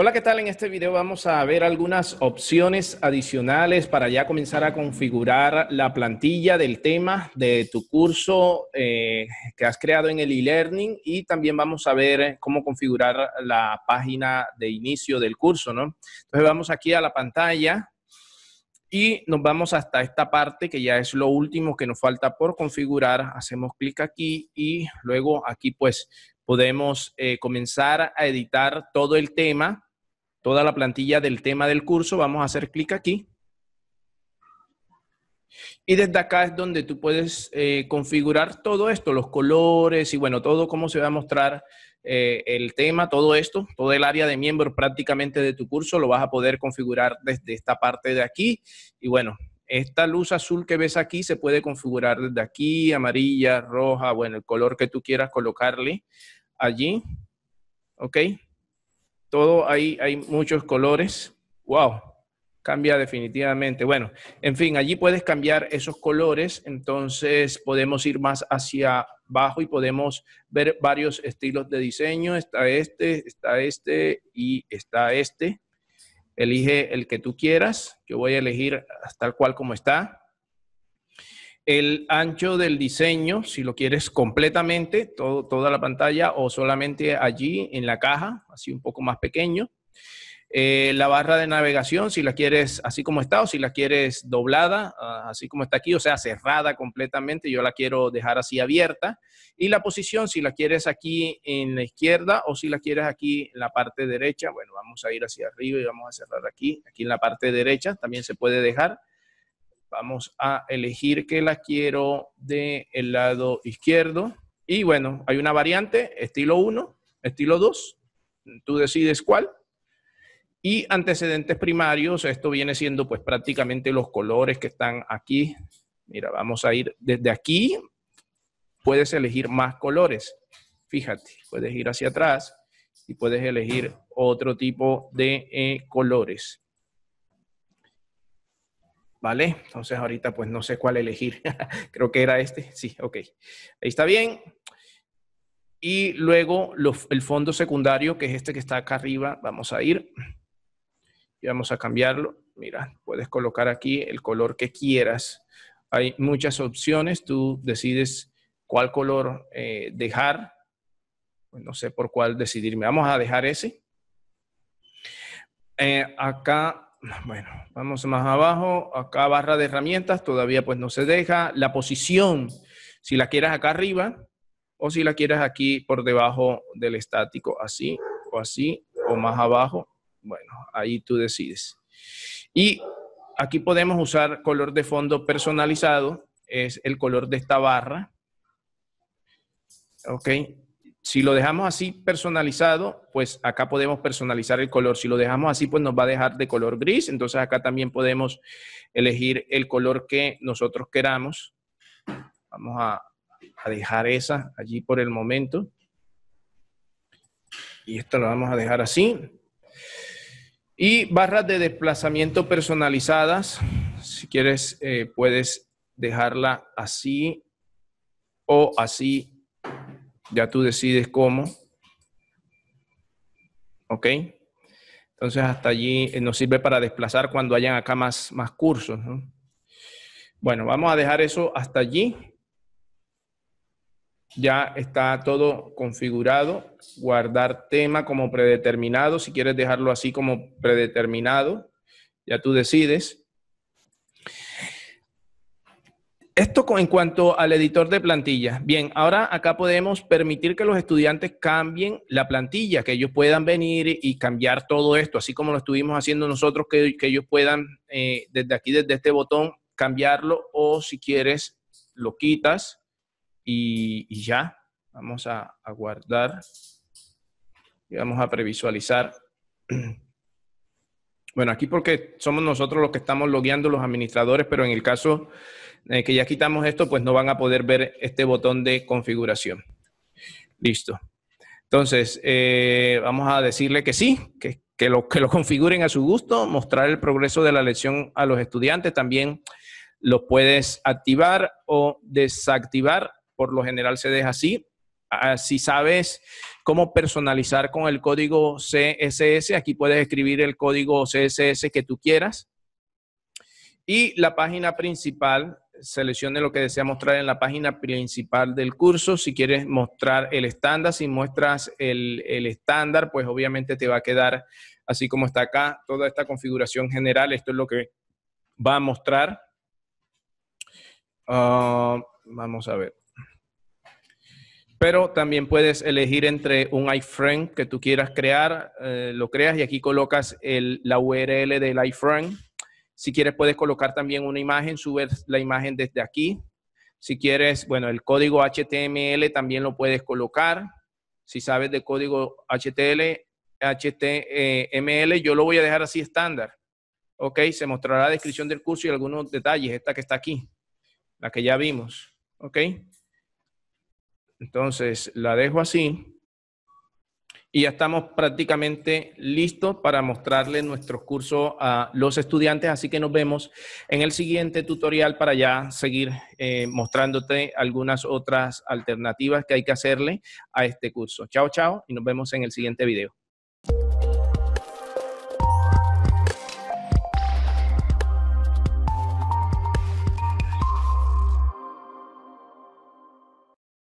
Hola, ¿qué tal? En este video vamos a ver algunas opciones adicionales para ya comenzar a configurar la plantilla del tema de tu curso eh, que has creado en el e-learning y también vamos a ver cómo configurar la página de inicio del curso, ¿no? Entonces vamos aquí a la pantalla y nos vamos hasta esta parte que ya es lo último que nos falta por configurar. Hacemos clic aquí y luego aquí pues podemos eh, comenzar a editar todo el tema toda la plantilla del tema del curso. Vamos a hacer clic aquí. Y desde acá es donde tú puedes eh, configurar todo esto, los colores y bueno, todo cómo se va a mostrar eh, el tema, todo esto, todo el área de miembros prácticamente de tu curso lo vas a poder configurar desde esta parte de aquí. Y bueno, esta luz azul que ves aquí se puede configurar desde aquí, amarilla, roja, bueno, el color que tú quieras colocarle allí. ¿Ok? todo ahí hay muchos colores. ¡Wow! Cambia definitivamente. Bueno, en fin, allí puedes cambiar esos colores, entonces podemos ir más hacia abajo y podemos ver varios estilos de diseño. Está este, está este y está este. Elige el que tú quieras. Yo voy a elegir tal cual como está el ancho del diseño, si lo quieres completamente, todo, toda la pantalla o solamente allí en la caja, así un poco más pequeño. Eh, la barra de navegación, si la quieres así como está o si la quieres doblada, ah, así como está aquí, o sea, cerrada completamente, yo la quiero dejar así abierta. Y la posición, si la quieres aquí en la izquierda o si la quieres aquí en la parte derecha, bueno, vamos a ir hacia arriba y vamos a cerrar aquí, aquí en la parte derecha también se puede dejar. Vamos a elegir que la quiero del lado izquierdo. Y bueno, hay una variante, estilo 1, estilo 2. Tú decides cuál. Y antecedentes primarios, esto viene siendo pues prácticamente los colores que están aquí. Mira, vamos a ir desde aquí. Puedes elegir más colores. Fíjate, puedes ir hacia atrás y puedes elegir otro tipo de eh, colores. ¿vale? Entonces ahorita pues no sé cuál elegir. Creo que era este. Sí, ok. Ahí está bien. Y luego el fondo secundario, que es este que está acá arriba, vamos a ir y vamos a cambiarlo. Mira, puedes colocar aquí el color que quieras. Hay muchas opciones, tú decides cuál color eh, dejar. Pues no sé por cuál decidirme. Vamos a dejar ese. Eh, acá bueno, vamos más abajo, acá barra de herramientas, todavía pues no se deja. La posición, si la quieres acá arriba o si la quieres aquí por debajo del estático, así o así o más abajo, bueno, ahí tú decides. Y aquí podemos usar color de fondo personalizado, es el color de esta barra. Ok, si lo dejamos así personalizado, pues acá podemos personalizar el color. Si lo dejamos así, pues nos va a dejar de color gris. Entonces acá también podemos elegir el color que nosotros queramos. Vamos a, dejar esa allí por el momento. Y esto lo vamos a dejar así. Y barras de desplazamiento personalizadas. Si quieres, eh, puedes dejarla así o así ya tú decides cómo. ¿Ok? Entonces hasta allí eh, nos sirve para desplazar cuando hayan acá más, más cursos. Bueno, vamos a dejar eso hasta allí. Ya está todo configurado. Guardar tema como predeterminado. Si quieres dejarlo así como predeterminado, ya tú decides. Esto en cuanto al editor de plantilla. Bien, ahora acá podemos permitir que los estudiantes cambien la plantilla, que ellos puedan venir y cambiar todo esto, así como lo estuvimos haciendo nosotros, que, ellos puedan eh, desde aquí, desde este botón, cambiarlo o si quieres, lo quitas y, ya. Vamos a, a guardar y vamos a previsualizar. Bueno, aquí porque somos nosotros los que estamos logueando los administradores, pero en el caso eh, que ya quitamos esto, pues no van a poder ver este botón de configuración. Listo. Entonces, eh, vamos a decirle que sí, que, lo, que lo configuren a su gusto, mostrar el progreso de la lección a los estudiantes. También lo puedes activar o desactivar. Por lo general se deja así. si sabes cómo personalizar con el código CSS, aquí puedes escribir el código CSS que tú quieras. Y la página principal seleccione lo que desea mostrar en la página principal del curso. Si quieres mostrar el estándar, si muestras el, estándar, pues obviamente te va a quedar así como está acá, toda esta configuración general. Esto es lo que va a mostrar. Ah, vamos a ver. Pero también puedes elegir entre un iframe que tú quieras crear, eh, lo creas y aquí colocas el, la URL del iframe si quieres, puedes colocar también una imagen, subir la imagen desde aquí. Si quieres, bueno, el código HTML también lo puedes colocar. Si sabes de código HTML, HTML, yo lo voy a dejar así estándar. Ok, se mostrará la descripción del curso y algunos detalles, esta que está aquí, la que ya vimos. Ok. Entonces, la dejo así y ya estamos prácticamente listos para mostrarle nuestros cursos a los estudiantes, así que nos vemos en el siguiente tutorial para ya seguir eh, mostrándote algunas otras alternativas que hay que hacerle a este curso. Chao, chao y nos vemos en el siguiente video.